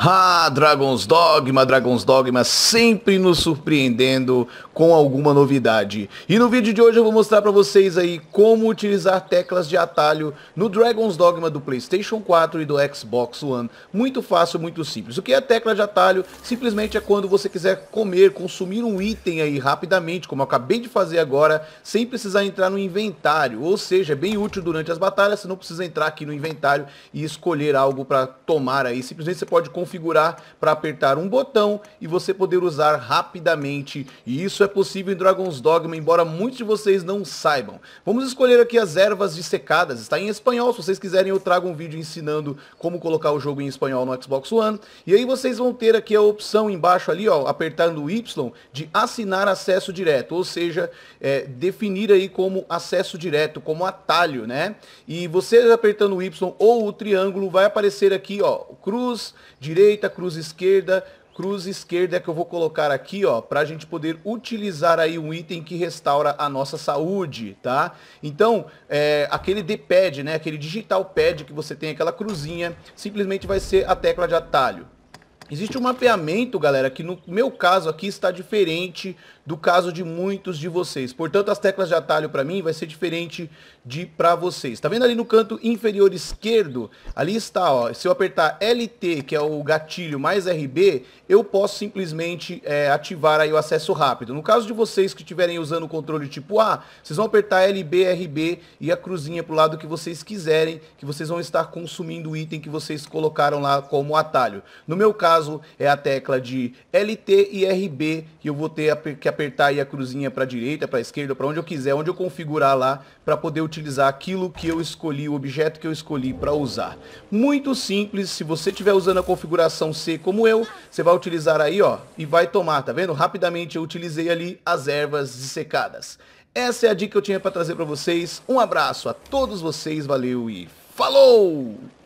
Ah, Dragon's Dogma, Dragon's Dogma sempre nos surpreendendo com alguma novidade. E no vídeo de hoje eu vou mostrar para vocês aí como utilizar teclas de atalho no Dragon's Dogma do Playstation 4 e do Xbox One. Muito fácil, muito simples. O que é tecla de atalho? Simplesmente é quando você quiser comer, consumir um item aí rapidamente, como eu acabei de fazer agora, sem precisar entrar no inventário. Ou seja, é bem útil durante as batalhas, você não precisa entrar aqui no inventário e escolher algo para tomar aí. Simplesmente você pode conferir configurar para apertar um botão e você poder usar rapidamente. E isso é possível em Dragon's Dogma, embora muitos de vocês não saibam. Vamos escolher aqui as ervas dissecadas. Está em espanhol, se vocês quiserem eu trago um vídeo ensinando como colocar o jogo em espanhol no Xbox One. E aí vocês vão ter aqui a opção embaixo ali, ó, apertando o Y, de assinar acesso direto, ou seja, é, definir aí como acesso direto, como atalho, né? E você apertando o Y ou o triângulo, vai aparecer aqui, ó, cruz, direto direita, cruz esquerda, cruz esquerda é que eu vou colocar aqui, ó, para a gente poder utilizar aí um item que restaura a nossa saúde, tá? Então, é, aquele D-pad, né, aquele digital pad que você tem, aquela cruzinha, simplesmente vai ser a tecla de atalho. Existe um mapeamento, galera, que no meu caso aqui está diferente do caso de muitos de vocês. Portanto, as teclas de atalho para mim vai ser diferente de para vocês. Tá vendo ali no canto inferior esquerdo? Ali está, ó. Se eu apertar LT, que é o gatilho mais RB, eu posso simplesmente é, ativar aí o acesso rápido. No caso de vocês que estiverem usando o controle tipo A, vocês vão apertar LB, RB e a cruzinha para o lado que vocês quiserem, que vocês vão estar consumindo o item que vocês colocaram lá como atalho. No meu caso caso é a tecla de LT e RB, que eu vou ter que apertar aí a cruzinha para direita, para esquerda, para onde eu quiser, onde eu configurar lá, para poder utilizar aquilo que eu escolhi, o objeto que eu escolhi para usar. Muito simples, se você estiver usando a configuração C como eu, você vai utilizar aí, ó, e vai tomar, tá vendo? Rapidamente eu utilizei ali as ervas secadas. Essa é a dica que eu tinha para trazer para vocês. Um abraço a todos vocês, valeu e falou!